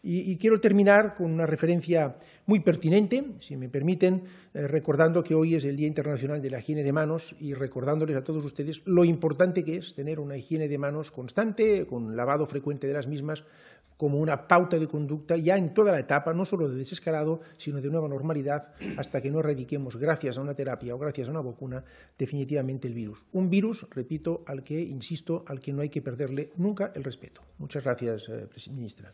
Y, quiero terminar con una referencia muy pertinente, si me permiten, eh, recordando que hoy es el Día Internacional de la Higiene de Manos y recordándoles a todos ustedes lo importante que es tener una higiene de manos constante, con lavado frecuente de las mismas, como una pauta de conducta ya en toda la etapa, no solo de desescalado, sino de nueva normalidad, hasta que no erradiquemos, gracias a una terapia o gracias a una vacuna, definitivamente el virus. Un virus, repito, al que, insisto, al que no hay que perderle nunca el respeto. Muchas gracias, eh, ministra.